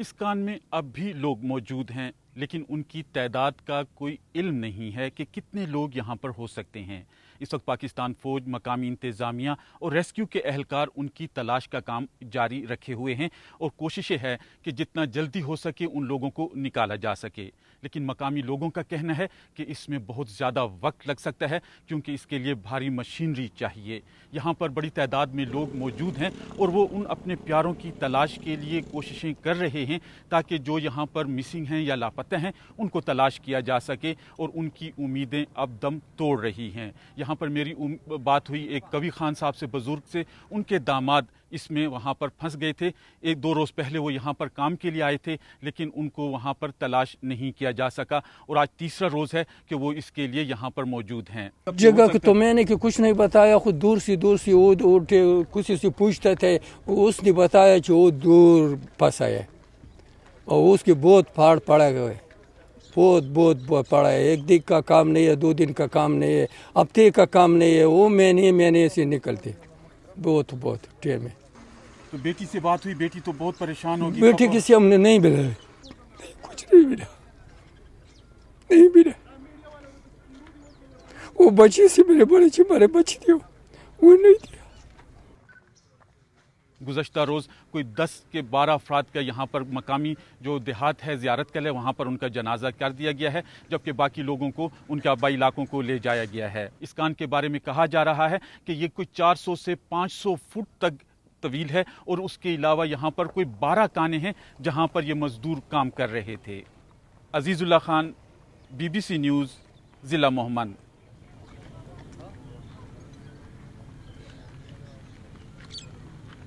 اس کان میں اب بھی لوگ موجود ہیں لیکن ان کی تعداد کا کوئی علم نہیں ہے کہ کتنے لوگ یہاں پر ہو سکتے ہیں اس وقت پاکستان فوج مقامی انتظامیہ اور ریسکیو کے اہلکار ان کی تلاش کا کام جاری رکھے ہوئے ہیں اور کوششیں ہے کہ جتنا جلدی ہو سکے ان لوگوں کو نکالا جا سکے لیکن مقامی لوگوں کا کہنا ہے کہ اس میں بہت زیادہ وقت لگ سکتا ہے کیونکہ اس کے لیے بھاری مشینری چاہیے یہاں پر بڑی تعداد میں لوگ موجود ہیں اور وہ ان اپنے پیاروں کی تلاش کے لیے کوششیں کر رہے ہیں تاکہ جو یہاں پر مسنگ ہیں یا لاپتہ پتے ہیں ان کو تلاش کیا جا سکے اور ان کی امیدیں اب دم توڑ رہی ہیں یہاں پر میری بات ہوئی ایک کبھی خان صاحب سے بزرگ سے ان کے داماد اس میں وہاں پر پھنس گئے تھے ایک دو روز پہلے وہ یہاں پر کام کے لیے آئے تھے لیکن ان کو وہاں پر تلاش نہیں کیا جا سکا اور آج تیسرا روز ہے کہ وہ اس کے لیے یہاں پر موجود ہیں جگہ کہ تو میں نے کہ کچھ نہیں بتایا خود دور سے دور سے وہ اٹھے کسی سے پوچھتے تھے اس نے بتایا کہ وہ دور پھنس ہے اور اس کی بہت پھاڑ پڑا گئے بہت بہت بہت پڑا ہے ایک دن کا کام نہیں ہے دو دن کا کام نہیں ہے ہفتے کا کام نہیں ہے وہ میں میں نہیں سے نکلتے بہت بہت میں ہے بیٹی سے بات ہوئی بیٹی تو بہت پریشان ہوگی بیٹی کسی ہم نے نہیں ملا کچھ نہیں ملا نہیں وہ بچی سے میرے نہیں تھی گزشتہ روز کوئی دس کے بارہ افراد کا یہاں پر مقامی جو دیہات ہے زیارت کل ہے وہاں پر ان کا جنازہ کر دیا گیا ہے جبکہ باقی لوگوں کو ان کے آبائی علاقوں کو لے جایا گیا ہے اس کان کے بارے میں کہا جا رہا ہے کہ یہ کوئی چار سو سے پانچ سو فٹ تک طویل ہے اور اس کے علاوہ یہاں پر کوئی بارہ کانے ہیں جہاں پر یہ مزدور کام کر رہے تھے Azizullah Khan B B C News ضلع محمد